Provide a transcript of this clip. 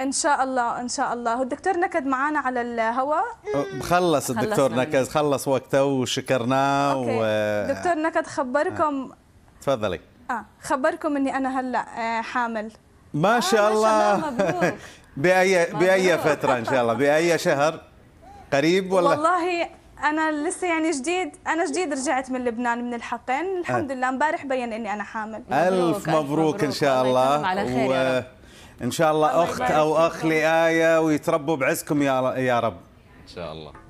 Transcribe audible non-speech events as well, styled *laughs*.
ان شاء الله ان شاء الله والدكتور نكد معنا على الهواء خلص الدكتور نكد خلص وقته وشكرناه و... دكتور نكد خبركم آه. تفضلي اه خبركم اني انا هلا آه، حامل آه، ما شاء الله, شاء الله *laughs* باي باي فتره ان شاء الله باي شهر قريب ولا والله انا لسه يعني جديد انا جديد رجعت من لبنان من الحقين الحمد آه. لله امبارح بين اني انا حامل مبروك الف مبروك, مبروك, ان شاء الله, الله على خير و... يا رب. ان شاء الله اخت او اخ لايه ويتربوا بعزكم يا يا رب ان شاء الله